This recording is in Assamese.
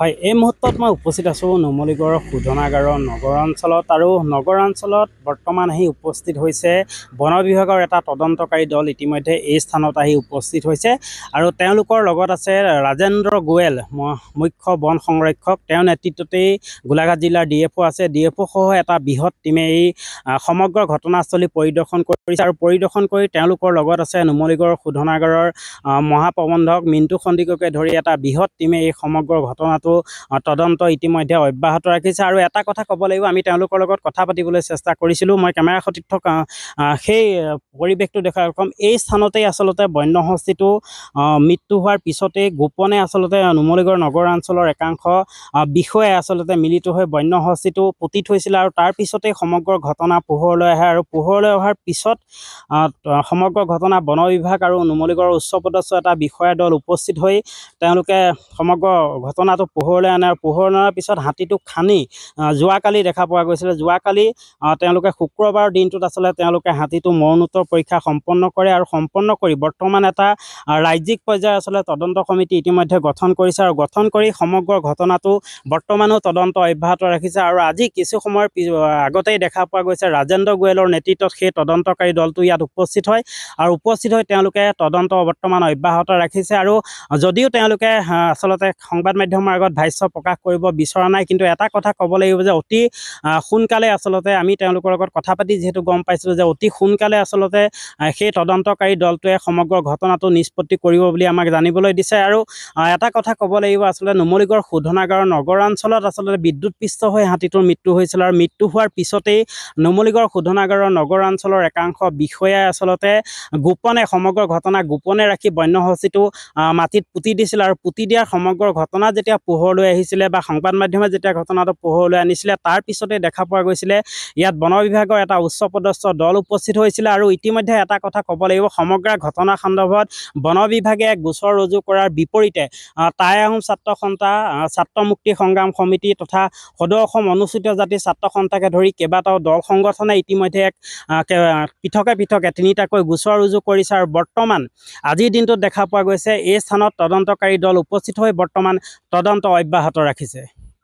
হয় এই মুহূৰ্তত মই উপস্থিত আছোঁ নুমলীগড়ৰ শোধনাগাৰৰ নগৰাঞ্চলত আৰু নগৰাঞ্চলত বৰ্তমান আহি উপস্থিত হৈছে বন বিভাগৰ এটা তদন্তকাৰী দল ইতিমধ্যে এই স্থানত আহি উপস্থিত হৈছে আৰু তেওঁলোকৰ লগত আছে ৰাজেন্দ্ৰ গোৱেল মুখ্য বন সংৰক্ষক তেওঁৰ নেতৃত্বতেই গোলাঘাট জিলাৰ ডি এফ আছে ডি এফ সহ এটা বৃহৎ টীমে এই সমগ্ৰ ঘটনাস্থলী পৰিদৰ্শন কৰিছে আৰু পৰিদৰ্শন কৰি তেওঁলোকৰ লগত আছে নুমলীগড় শোধনাগাৰৰ মহাপ্ৰবন্ধক মিণ্টু সন্দিককে ধৰি এটা বৃহৎ টীমে এই সমগ্ৰ ঘটনা কথাটো তদন্ত ইতিমধ্যে অব্যাহত ৰাখিছে আৰু এটা কথা ক'ব লাগিব আমি তেওঁলোকৰ লগত কথা পাতিবলৈ চেষ্টা কৰিছিলোঁ মই কেমেৰা সতীৰ্থ থকা সেই পৰিৱেশটো দেখা ক'ম এই স্থানতেই আচলতে বন্য বন্যহস্তিটো মৃত্যু হোৱাৰ পিছতেই গোপনে আচলতে নুমলীগড় নগৰ অঞ্চলৰ একাংশ বিষয়াই আচলতে মিলিত হৈ বন্য বন্যহস্তিটো পুতি থৈছিলে আৰু তাৰপিছতেই সমগ্ৰ ঘটনা পোহৰলৈ আহে আৰু পোহৰলৈ অহাৰ পিছত সমগ্ৰ ঘটনা বন বিভাগ আৰু নুমলীগড়ৰ পদস্থ এটা বিষয়াৰ দল উপস্থিত হৈ তেওঁলোকে সমগ্ৰ ঘটনাটো পোহৰলৈ আনে আৰু পোহৰ অনাৰ পিছত হাতীটো খানি যোৱাকালি দেখা পোৱা গৈছিলে যোৱাকালি তেওঁলোকে শুক্ৰবাৰ দিনটোত আচলতে তেওঁলোকে হাতীটো মৰণোত্তৰ পৰীক্ষা সম্পন্ন কৰে আৰু সম্পন্ন কৰি বৰ্তমান এটা ৰাজ্যিক পৰ্যায়ৰ আচলতে তদন্ত কমিটি ইতিমধ্যে গঠন কৰিছে আৰু গঠন কৰি সমগ্ৰ ঘটনাটো বৰ্তমানো তদন্ত অব্যাহত ৰাখিছে আৰু আজি কিছু সময়ৰ পি আগতেই দেখা পোৱা গৈছে ৰাজেন্দ্ৰ গোৱেলৰ নেতৃত্বত সেই তদন্তকাৰী দলটো ইয়াত উপস্থিত হয় আৰু উপস্থিত হৈ তেওঁলোকে তদন্ত বৰ্তমান অব্যাহত ৰাখিছে আৰু যদিও তেওঁলোকে আচলতে সংবাদ মাধ্যমৰ আগত ভাষ্য প্ৰকাশ কৰিব বিচৰা নাই কিন্তু এটা কথা ক'ব লাগিব যে অতি সোনকালে আচলতে আমি তেওঁলোকৰ লগত কথা পাতি যিহেতু গম পাইছিলোঁ যে অতি সোনকালে আচলতে সেই তদন্তকাৰী দলটোৱে সমগ্ৰ ঘটনাটো নিষ্পত্তি কৰিব বুলি আমাক জানিবলৈ দিছে আৰু এটা কথা ক'ব লাগিব আচলতে নুমলীগড় শোধনাগাৰৰ নগৰাঞ্চলত আচলতে বিদ্যুৎপৃষ্ট হৈ হাতীটোৰ মৃত্যু হৈছিল আৰু মৃত্যু হোৱাৰ পিছতেই নুমলীগড় শোধনাগাৰৰ নগৰাঞ্চলৰ একাংশ বিষয়াই আচলতে গোপনে সমগ্ৰ ঘটনা গোপনে ৰাখি বন্যহস্তিটো মাটিত পুতি দিছিল আৰু পুতি দিয়াৰ সমগ্ৰ ঘটনা যেতিয়া পোহৰলৈ আহিছিলে বা সংবাদ মাধ্যমে যেতিয়া ঘটনাটো পোহৰলৈ আনিছিলে তাৰপিছতে দেখা পোৱা গৈছিলে ইয়াত বন বিভাগৰ এটা উচ্চ পদস্থ দল উপস্থিত হৈছিলে আৰু ইতিমধ্যে এটা কথা ক'ব লাগিব সমগ্ৰ ঘটনা সন্দৰ্ভত বন বিভাগে গোচৰ ৰুজু কৰাৰ বিপৰীতে টাই আহোম ছাত্ৰ সন্থা ছাত্ৰ মুক্তি সংগ্ৰাম সমিতি তথা সদৌ অসম অনুসূচিত জাতি ছাত্ৰ সন্থাকে ধৰি কেইবাটাও দল সংগঠনে ইতিমধ্যে এক পৃথকে পৃথকে তিনিটাকৈ গোচৰ ৰুজু কৰিছে আৰু বৰ্তমান আজিৰ দিনটোত দেখা পোৱা গৈছে এই স্থানত তদন্তকাৰী দল উপস্থিত হৈ বৰ্তমান তদন্ত অব্যাহত ৰাখিছে